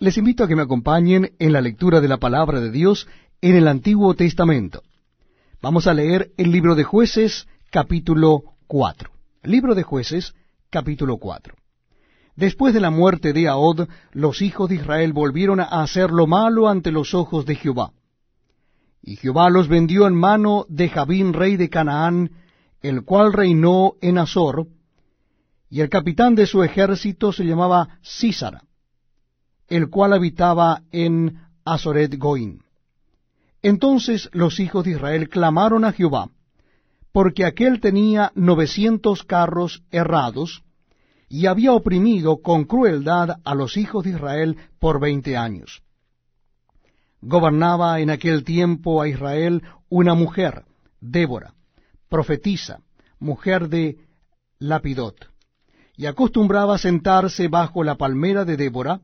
Les invito a que me acompañen en la lectura de la palabra de Dios en el Antiguo Testamento. Vamos a leer el libro de jueces capítulo 4. Libro de jueces capítulo 4. Después de la muerte de Ahod, los hijos de Israel volvieron a hacer lo malo ante los ojos de Jehová. Y Jehová los vendió en mano de Jabín, rey de Canaán, el cual reinó en Azor, y el capitán de su ejército se llamaba Sísara el cual habitaba en Azoret Goin. Entonces los hijos de Israel clamaron a Jehová, porque aquel tenía novecientos carros errados, y había oprimido con crueldad a los hijos de Israel por veinte años. Gobernaba en aquel tiempo a Israel una mujer, Débora, profetisa, mujer de Lapidot, y acostumbraba sentarse bajo la palmera de Débora,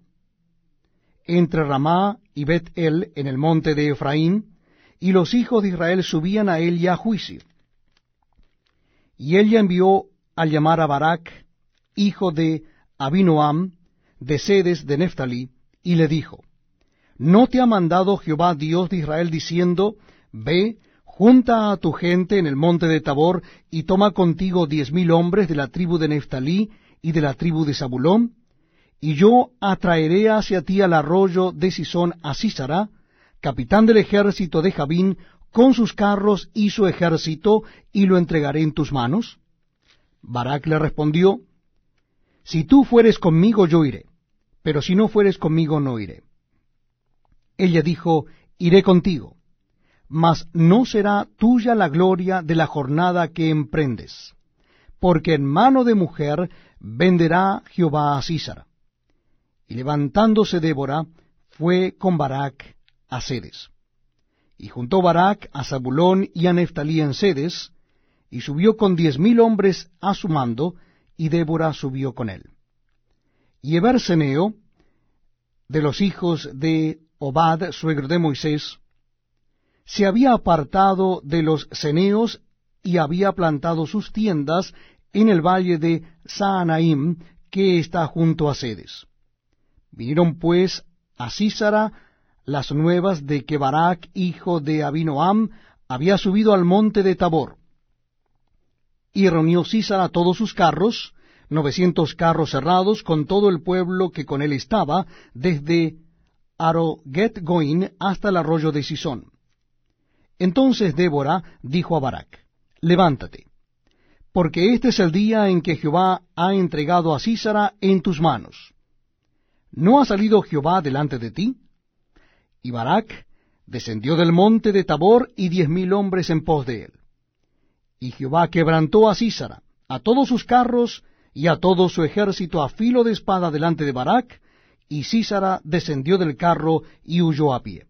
entre Ramá y Bet-El en el monte de Efraín, y los hijos de Israel subían a y a juicio. Y ya envió a llamar a Barak, hijo de Abinoam, de Sedes de Neftalí, y le dijo, ¿No te ha mandado Jehová Dios de Israel diciendo, Ve, junta a tu gente en el monte de Tabor, y toma contigo diez mil hombres de la tribu de Neftalí y de la tribu de Zabulón? y yo atraeré hacia ti al arroyo de Sison a Císara, capitán del ejército de Jabín, con sus carros y su ejército, y lo entregaré en tus manos? Barak le respondió, Si tú fueres conmigo, yo iré, pero si no fueres conmigo, no iré. Ella dijo, Iré contigo, mas no será tuya la gloria de la jornada que emprendes, porque en mano de mujer venderá Jehová a Císara. Y levantándose Débora, fue con Barak a Sedes, Y juntó Barak a Zabulón y a Neftalí en Sedes, y subió con diez mil hombres a su mando, y Débora subió con él. Y Seneo, de los hijos de Obad, suegro de Moisés, se había apartado de los ceneos y había plantado sus tiendas en el valle de Saanaim, que está junto a Sedes. Vinieron pues a Císara las nuevas de que Barak, hijo de Abinoam, había subido al monte de Tabor. Y reunió Císara todos sus carros, novecientos carros cerrados, con todo el pueblo que con él estaba, desde Aroget Goin hasta el arroyo de Sison. Entonces Débora dijo a Barak, Levántate, porque este es el día en que Jehová ha entregado a Císara en tus manos ¿No ha salido Jehová delante de ti? Y Barak descendió del monte de Tabor y diez mil hombres en pos de él. Y Jehová quebrantó a Císara, a todos sus carros y a todo su ejército a filo de espada delante de Barak, y Císara descendió del carro y huyó a pie.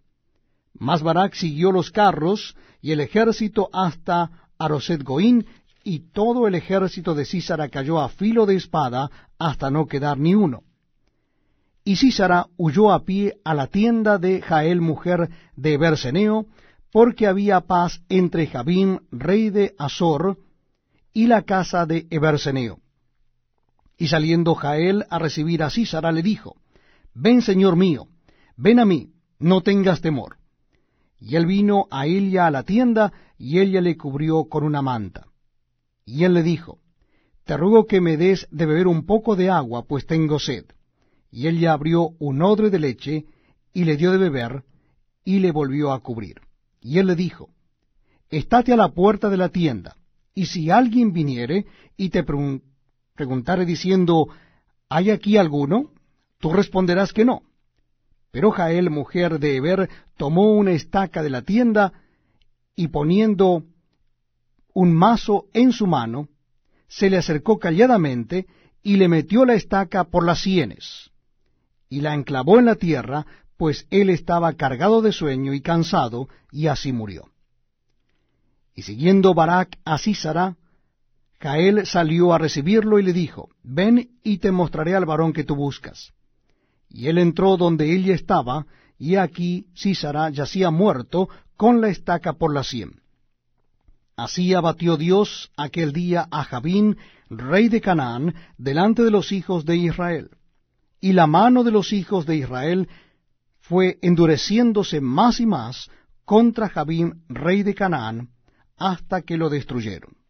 Mas Barak siguió los carros y el ejército hasta Aroset Goín, y todo el ejército de Císara cayó a filo de espada hasta no quedar ni uno. Y Císara huyó a pie a la tienda de Jael, mujer de Eberceneo, porque había paz entre Jabín, rey de Azor, y la casa de Eberceneo. Y saliendo Jael a recibir a Sísara, le dijo, Ven, señor mío, ven a mí, no tengas temor. Y él vino a ella a la tienda, y ella le cubrió con una manta. Y él le dijo, Te ruego que me des de beber un poco de agua, pues tengo sed. Y él le abrió un odre de leche, y le dio de beber, y le volvió a cubrir. Y él le dijo, Estate a la puerta de la tienda, y si alguien viniere y te preguntare diciendo, ¿hay aquí alguno? Tú responderás que no. Pero Jael, mujer de Eber, tomó una estaca de la tienda, y poniendo un mazo en su mano, se le acercó calladamente y le metió la estaca por las sienes, y la enclavó en la tierra, pues él estaba cargado de sueño y cansado, y así murió. Y siguiendo Barak a Císara, Jael salió a recibirlo y le dijo, Ven y te mostraré al varón que tú buscas. Y él entró donde ella estaba, y aquí Sísara yacía muerto con la estaca por la sien. Así abatió Dios aquel día a Jabín, rey de Canaán, delante de los hijos de Israel y la mano de los hijos de Israel fue endureciéndose más y más contra Jabín, rey de Canaán, hasta que lo destruyeron.